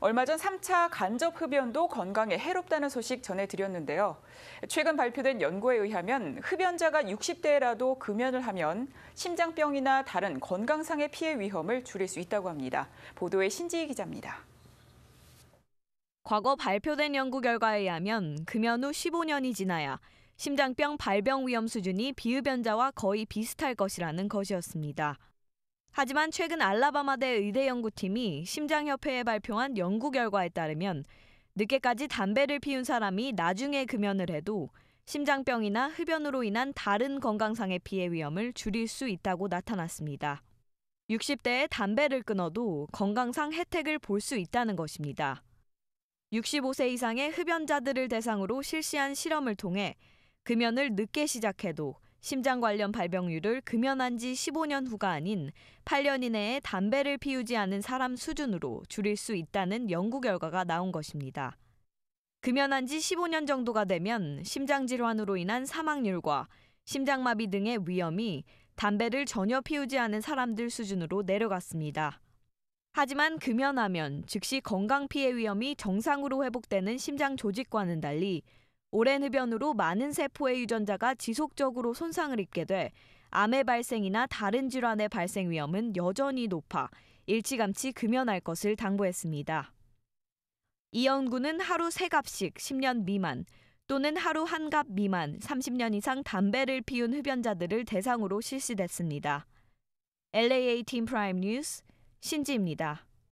얼마 전 3차 간접 흡연도 건강에 해롭다는 소식 전해드렸는데요. 최근 발표된 연구에 의하면 흡연자가 60대라도 금연을 하면 심장병이나 다른 건강상의 피해 위험을 줄일 수 있다고 합니다. 보도에 신지희 기자입니다. 과거 발표된 연구 결과에 의하면 금연 후 15년이 지나야 심장병 발병 위험 수준이 비흡연자와 거의 비슷할 것이라는 것이었습니다. 하지만 최근 알라바마대 의대 연구팀이 심장협회에 발표한 연구 결과에 따르면 늦게까지 담배를 피운 사람이 나중에 금연을 해도 심장병이나 흡연으로 인한 다른 건강상의 피해 위험을 줄일 수 있다고 나타났습니다. 60대에 담배를 끊어도 건강상 혜택을 볼 수 있다는 것입니다. 65세 이상의 흡연자들을 대상으로 실시한 실험을 통해 금연을 늦게 시작해도 심장 관련 발병률을 금연한 지 15년 후가 아닌 8년 이내에 담배를 피우지 않은 사람 수준으로 줄일 수 있다는 연구 결과가 나온 것입니다. 금연한 지 15년 정도가 되면 심장 질환으로 인한 사망률과 심장마비 등의 위험이 담배를 전혀 피우지 않은 사람들 수준으로 내려갔습니다. 하지만 금연하면 즉시 건강 피해 위험이 정상으로 회복되는 심장 조직과는 달리 오랜 흡연으로 많은 세포의 유전자가 지속적으로 손상을 입게 돼 암의 발생이나 다른 질환의 발생 위험은 여전히 높아 일찌감치 금연할 것을 당부했습니다. 이 연구는 하루 세갑씩 10년 미만 또는 하루 한갑 미만 30년 이상 담배를 피운 흡연자들을 대상으로 실시됐습니다. LAA 팀 프라임 뉴스 신지입니다.